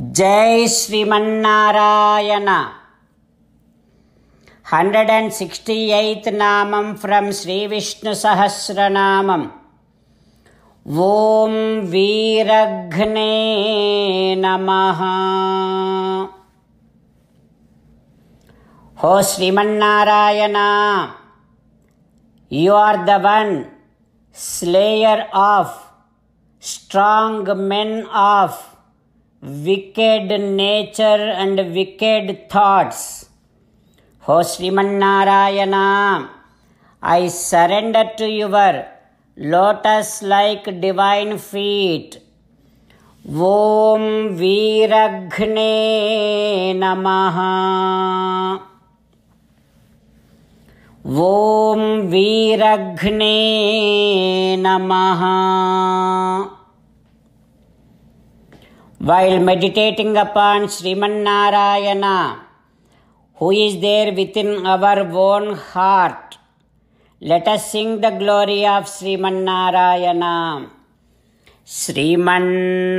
Jai Srimannarayana 168th Namam from Sri Vishnu Sahasranamam Om Viragne Namaha Ho Srimannarayana You are the one slayer of strong men of wicked nature and wicked thoughts. Ho Srimannarayana, I surrender to your lotus like divine feet. Om Viragne Namaha. ॐ वीरघ्ने नमः while meditating upon Srimannarayana, who is there within our own heart, let us sing the glory of Srimannarayana. Sriman Narayana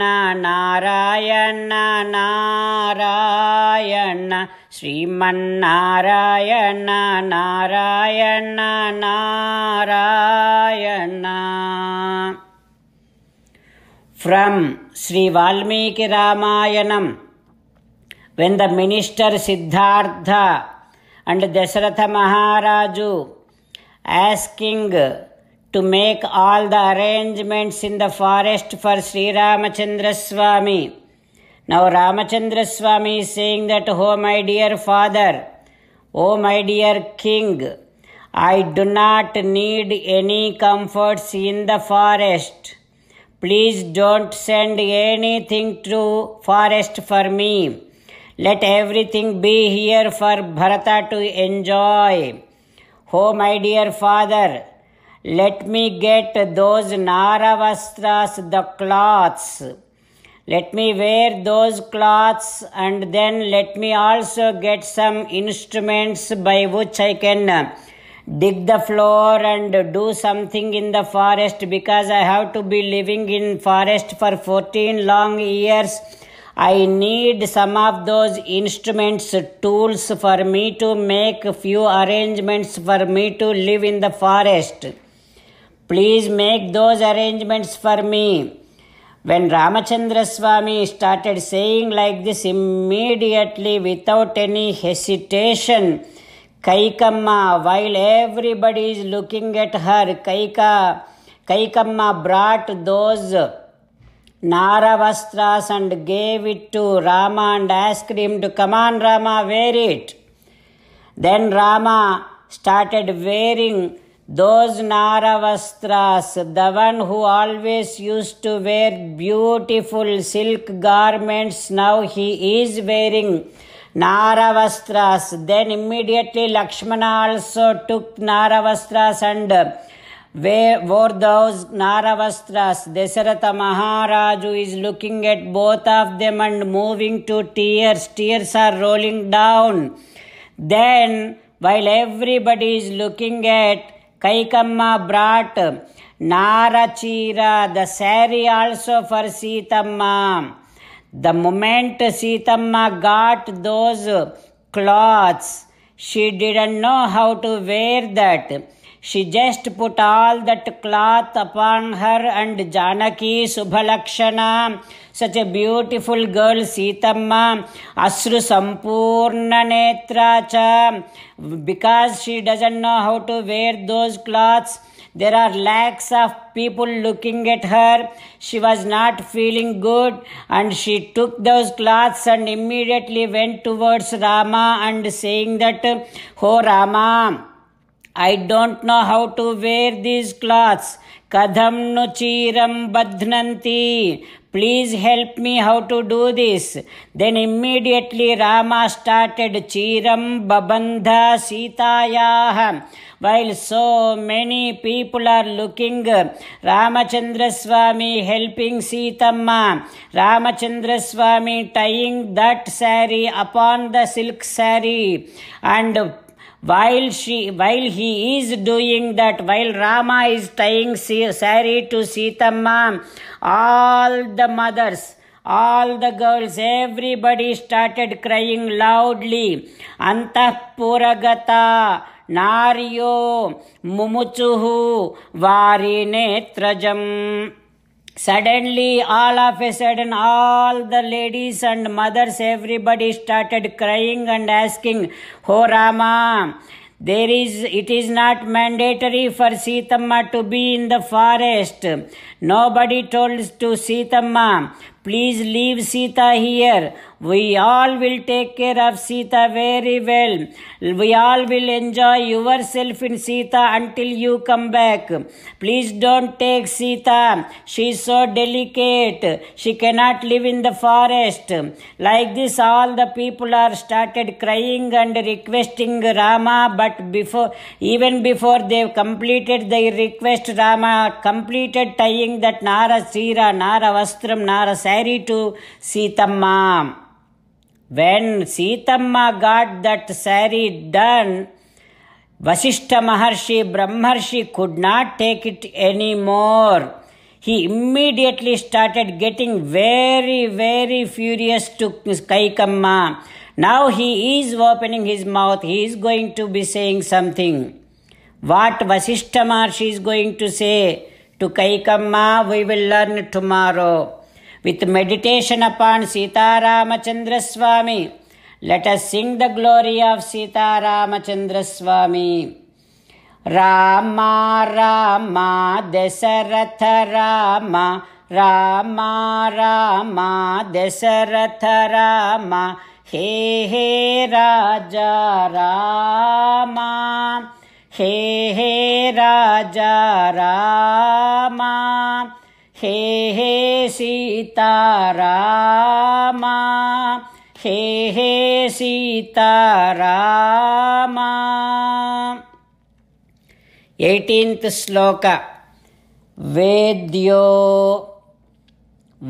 Narayan Narayan Sriman Narayana Narayan Narayan from Sri Valmiki Ramayanam when the minister Siddhartha and Dasaratha Maharaju asking to make all the arrangements in the forest for Sri Ramachandra Swami. Now Ramachandra Swami is saying that, Oh my dear father, oh my dear king, I do not need any comforts in the forest. Please don't send anything to forest for me. Let everything be here for Bharata to enjoy. Oh, my dear father, let me get those Naravastras, the cloths. Let me wear those cloths and then let me also get some instruments by which I can dig the floor and do something in the forest because I have to be living in forest for 14 long years. I need some of those instruments, tools for me to make few arrangements for me to live in the forest. Please make those arrangements for me. When Ramachandra Swami started saying like this immediately without any hesitation, Kaikamma, while everybody is looking at her, Kaika, Kaikamma brought those Naravastras and gave it to Rama and asked him to come on, Rama, wear it. Then Rama started wearing those Naravastras, the one who always used to wear beautiful silk garments, now he is wearing Naravastras. Then immediately Lakshmana also took Naravastras and wore those Naravastras. Desaratha Maharaju is looking at both of them and moving to tears. Tears are rolling down. Then, while everybody is looking at Kaikamma brought Narachira, the sari also for Sitama. The moment Sitamma got those cloths, she didn't know how to wear that. She just put all that cloth upon her and Janaki, Subhalakshana, such a beautiful girl, Sitamma, Asru Sampurna Netracha, because she doesn't know how to wear those cloths. There are lakhs of people looking at her. She was not feeling good and she took those cloths and immediately went towards Rama and saying that, Oh Rama, I don't know how to wear these cloths. Kadham नु chiram बध्नन्ति Please help me how to do this. Then immediately Rama started Chiram Babandha Sitayaha. While so many people are looking, Ramachandra Swami helping Sitamma, Ramachandra Swami tying that sari upon the silk sari and while she while he is doing that while rama is tying sari to sitamma all the mothers all the girls everybody started crying loudly antahpuragata నార్యో ముముచు వారి నేత్రజం Suddenly, all of a sudden, all the ladies and mothers, everybody started crying and asking, Ho Rama, there is, it is not mandatory for Sitama to be in the forest. Nobody told to Sita please leave Sita here. We all will take care of Sita very well. We all will enjoy yourself in Sita until you come back. Please don't take Sita. She is so delicate. She cannot live in the forest. Like this, all the people are started crying and requesting Rama. But before, even before they completed their request, Rama completed tying that Nara Sira, Nara Vastram, Nara Sari to Sitamma. When Sitamma got that sari done, Vasishta Maharshi, Brahmarshi could not take it anymore. He immediately started getting very, very furious to Kaikamma. Now he is opening his mouth, he is going to be saying something. What Vasishta Maharshi is going to say, to Kaikamma we will learn tomorrow. With meditation upon Sita Ramachandra Swami, let us sing the glory of Sita Ramachandra Swami. rama Rama Dasharatha rama rama Rama Dasharatha Rama he హే రాజా రామా हे हे राजा रामा हे हे सीता रामा हे हे Sita Rama eighteenth shloka वेद्यो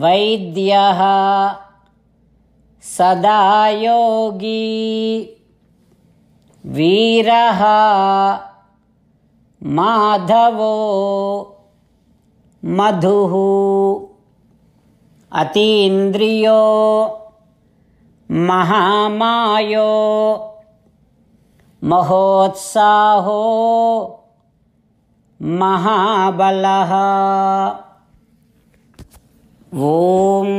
वैद्य सदा योगी वीरहा माधवो मधुः अतीन्द्रियो महामायो महोत्साहो महाबलः ॐ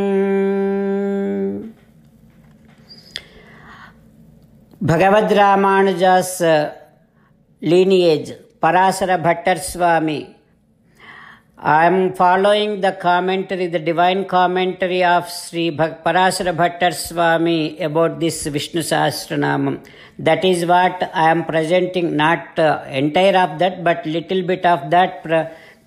भगवद्रामानुजस् lineage Parasara Bhattar Swami. I am following the commentary, the divine commentary of Sri Parasara Bhattar Swami about this Vishnu Sahasranamam. That is what I am presenting, not uh, entire of that, but little bit of that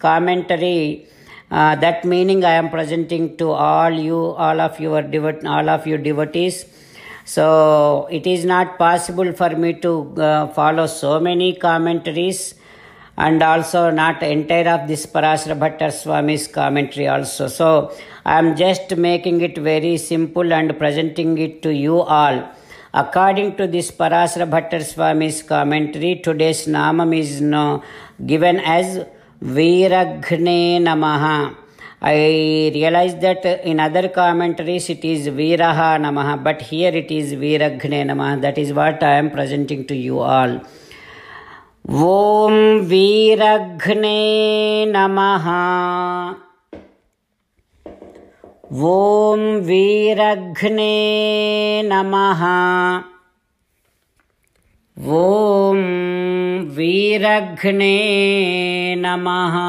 commentary. Uh, that meaning I am presenting to all you, all of your devot, all of you devotees. So it is not possible for me to uh, follow so many commentaries and also not entire of this Parashara Bhattar Swami's commentary also. So I am just making it very simple and presenting it to you all. According to this Parashara Bhattar Swami's commentary, today's Namam is no, given as Veeraghne Namaha. I realize that in other commentaries it is Veeraha Namaha, but here it is Veeraghne Namaha. That is what I am presenting to you all. ॐ वीरघ्ने नमः ॐ वीरघ्ने नमः ॐ वीरघ्ने नमः